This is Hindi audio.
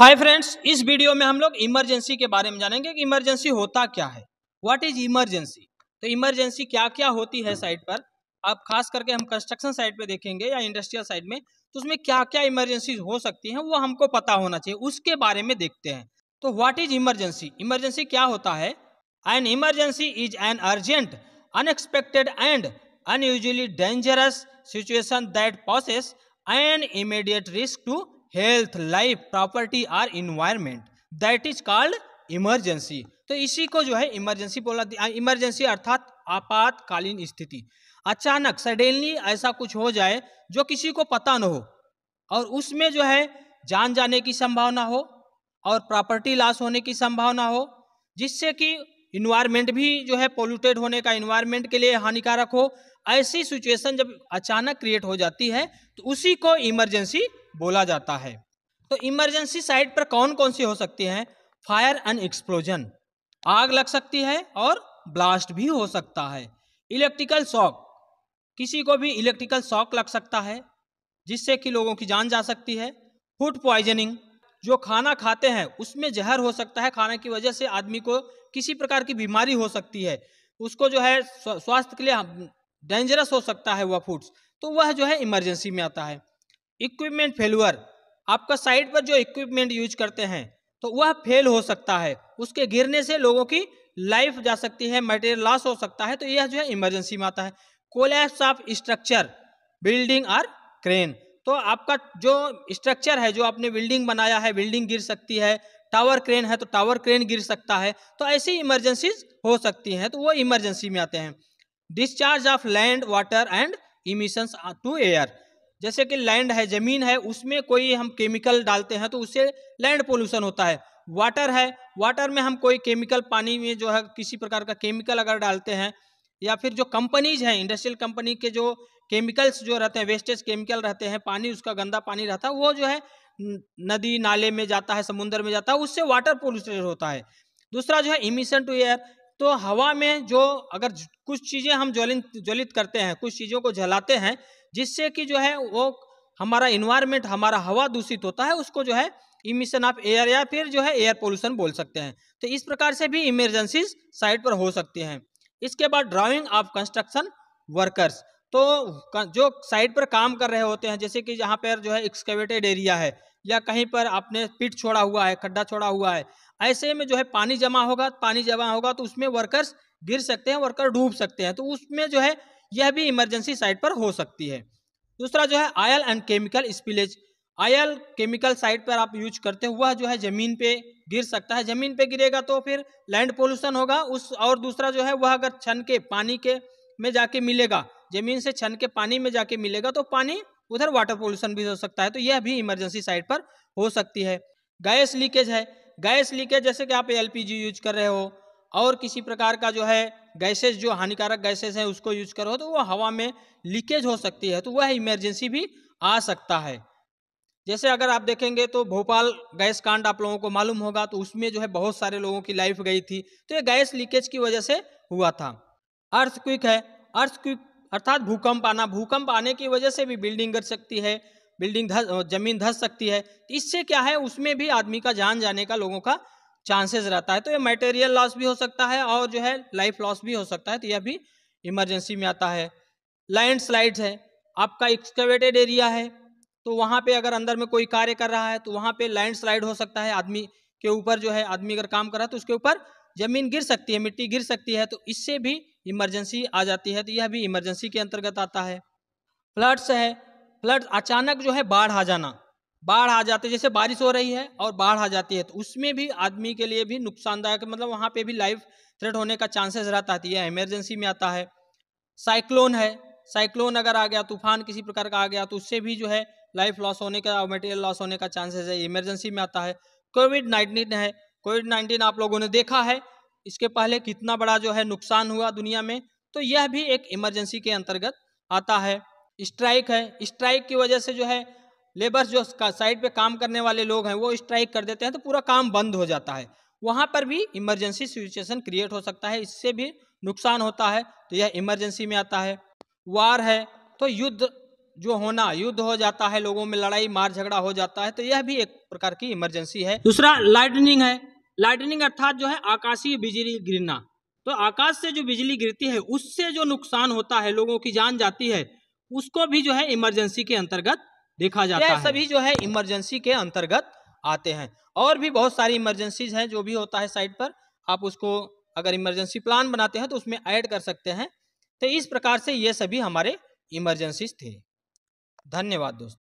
हाय फ्रेंड्स इस वीडियो में हम लोग इमरजेंसी के बारे में जानेंगे कि इमरजेंसी होता क्या है व्हाट इज इमरजेंसी तो इमरजेंसी क्या क्या होती है साइट पर आप खास करके हम कंस्ट्रक्शन साइट पे देखेंगे या इंडस्ट्रियल साइट में तो उसमें क्या क्या इमरजेंसी हो सकती हैं वो हमको पता होना चाहिए उसके बारे में देखते हैं तो व्हाट इज इमरजेंसी इमरजेंसी क्या होता है an emergency is an urgent unexpected and unusually dangerous situation that poses an immediate risk to health life property और environment that is called emergency तो इसी को जो है इमरजेंसी बोला इमरजेंसी अर्थात आपातकालीन स्थिति अचानक सडनली ऐसा कुछ हो जाए जो किसी को पता न हो और उसमें जो है जान जाने की संभावना हो और प्रॉपर्टी लॉस होने की संभावना हो जिससे कि इन्वायरमेंट भी जो है पोल्यूटेड होने का इन्वायरमेंट के लिए हानिकारक हो ऐसी सिचुएशन जब अचानक क्रिएट हो जाती है तो उसी को इमरजेंसी बोला जाता है तो इमरजेंसी साइट पर कौन कौन सी हो सकती है फायर एंड एक्सप्लोजन आग लग सकती है और ब्लास्ट भी हो सकता है इलेक्ट्रिकल शॉक किसी को भी इलेक्ट्रिकल शॉक लग सकता है जिससे कि लोगों की जान जा सकती है फूड पॉइजनिंग जो खाना खाते हैं उसमें जहर हो सकता है खाने की वजह से आदमी को किसी प्रकार की बीमारी हो सकती है उसको जो है स्वास्थ्य के लिए डेंजरस हो सकता है वह फूड्स तो वह जो है इमरजेंसी में आता है इक्विपमेंट फेलुअर आपका साइट पर जो इक्विपमेंट यूज करते हैं तो वह फेल हो सकता है उसके गिरने से लोगों की लाइफ जा सकती है मटेरियल लॉस हो सकता है तो यह जो है इमरजेंसी में आता है कोलैप्स ऑफ स्ट्रक्चर बिल्डिंग और क्रेन तो आपका जो स्ट्रक्चर है जो आपने बिल्डिंग बनाया है बिल्डिंग गिर सकती है टावर क्रेन है तो टावर क्रेन गिर सकता है तो ऐसी इमरजेंसीज हो सकती हैं तो वो इमरजेंसी में आते हैं discharge of land water and emissions to air जैसे कि लैंड है जमीन है उसमें कोई हम केमिकल डालते हैं तो उससे लैंड पोल्यूशन होता है वाटर है वाटर में हम कोई केमिकल पानी में जो है किसी प्रकार का केमिकल अगर डालते हैं या फिर जो कंपनीज हैं इंडस्ट्रियल कंपनी के जो केमिकल्स जो रहते हैं वेस्टेज केमिकल रहते हैं पानी उसका गंदा पानी रहता है वो जो है नदी नाले में जाता है समुद्र में जाता है उससे वाटर पोल्यूटेड होता है दूसरा जो है इमिशन टू एयर तो हवा में जो अगर कुछ चीज़ें हम ज्वलित ज्वलित करते हैं कुछ चीज़ों को जलाते हैं जिससे कि जो है वो हमारा इन्वायरमेंट हमारा हवा दूषित होता है उसको जो है इमिशन ऑफ एयर या फिर जो है एयर पोल्यूशन बोल सकते हैं तो इस प्रकार से भी इमरजेंसी साइट पर हो सकती हैं इसके बाद ड्राइविंग ऑफ कंस्ट्रक्शन वर्कर्स तो जो साइड पर काम कर रहे होते हैं जैसे कि यहाँ पर जो है एक्सकेवेटेड एरिया है या कहीं पर आपने पिट छोड़ा हुआ है खड्डा छोड़ा हुआ है ऐसे में जो है पानी जमा होगा पानी जमा होगा तो उसमें वर्कर्स गिर सकते हैं वर्कर डूब सकते हैं तो उसमें जो है यह भी इमरजेंसी साइट पर हो सकती है दूसरा जो है oil and chemical spillage oil chemical site पर आप यूज करते हुए वह जो है ज़मीन पे गिर सकता है ज़मीन पे गिरेगा तो फिर लैंड पोल्यूशन होगा उस और दूसरा जो है वह अगर छन के पानी के में जाके मिलेगा जमीन से छन के पानी में जाके मिलेगा तो पानी उधर वाटर पोल्यूशन भी हो सकता है तो यह भी इमरजेंसी साइट पर हो सकती है गैस लीकेज है गैस लीकेज जैसे कि आप एल यूज कर रहे हो और किसी प्रकार का जो है गैसेज जो हानिकारक गैसेज हैं उसको यूज करो तो वह हवा में लीकेज हो सकती है तो वह इमरजेंसी भी आ सकता है जैसे अगर आप देखेंगे तो भोपाल गैस कांड आप लोगों को मालूम होगा तो उसमें जो है बहुत सारे लोगों की लाइफ गई थी तो ये गैस लीकेज की वजह से हुआ था अर्थ क्विक है अर्थ क्विक अर्थात भूकंप आना भूकंप आने की वजह से भी बिल्डिंग गिर सकती है बिल्डिंग धस जमीन धस सकती है तो इससे क्या है उसमें भी आदमी का जान जाने का लोगों का चांसेस रहता है तो ये मटेरियल लॉस भी हो सकता है और जो है लाइफ लॉस भी हो सकता है तो यह भी इमरजेंसी में आता है लैंड स्लाइड्स है आपका एक्सकवेटेड एरिया है तो वहाँ पे अगर अंदर में कोई कार्य कर रहा है तो वहाँ पे लैंड स्लाइड हो सकता है आदमी के ऊपर जो है आदमी अगर काम कर रहा है तो उसके ऊपर ज़मीन गिर सकती है मिट्टी गिर सकती है तो इससे भी इमरजेंसी आ जाती है तो यह भी इमरजेंसी के अंतर्गत आता है फ्लड्स है फ्लड अचानक जो है बाढ़ आ जाना बाढ़ आ जाती है जैसे बारिश हो रही है और बाढ़ आ जाती है तो उसमें भी आदमी के लिए भी नुकसानदायक मतलब वहाँ पे भी लाइफ थ्रेट होने का चांसेस रहता है तो यह इमरजेंसी में आता है साइक्लोन है साइक्लोन अगर आ गया तूफान किसी प्रकार का आ गया तो उससे भी जो है लाइफ लॉस होने का और मटेरियल लॉस होने का चांसेस है इमरजेंसी में आता है कोविड नाइन्टीन है कोविड नाइन्टीन आप लोगों ने देखा है इसके पहले कितना बड़ा जो है नुकसान हुआ दुनिया में तो यह भी एक इमरजेंसी के अंतर्गत आता है स्ट्राइक है स्ट्राइक की वजह से जो है लेबर जो साइड पे काम करने वाले लोग हैं वो स्ट्राइक कर देते हैं तो पूरा काम बंद हो जाता है वहाँ पर भी इमरजेंसी सिचुएशन क्रिएट हो सकता है इससे भी नुकसान होता है तो यह इमरजेंसी में आता है वार है तो युद्ध जो होना युद्ध हो जाता है लोगों में लड़ाई मार झगड़ा हो जाता है तो यह भी एक प्रकार की इमरजेंसी है दूसरा लाइटनिंग है लाइटनिंग अर्थात जो है आकाशीय बिजली गिरना तो आकाश से जो बिजली गिरती है उससे जो नुकसान होता है लोगों की जान जाती है उसको भी जो है इमरजेंसी के अंतर्गत देखा जाता है सभी जो है इमरजेंसी के अंतर्गत आते हैं और भी बहुत सारी इमरजेंसीज हैं जो भी होता है साइट पर आप उसको अगर इमरजेंसी प्लान बनाते हैं तो उसमें ऐड कर सकते हैं तो इस प्रकार से ये सभी हमारे इमरजेंसीज थे धन्यवाद दोस्तों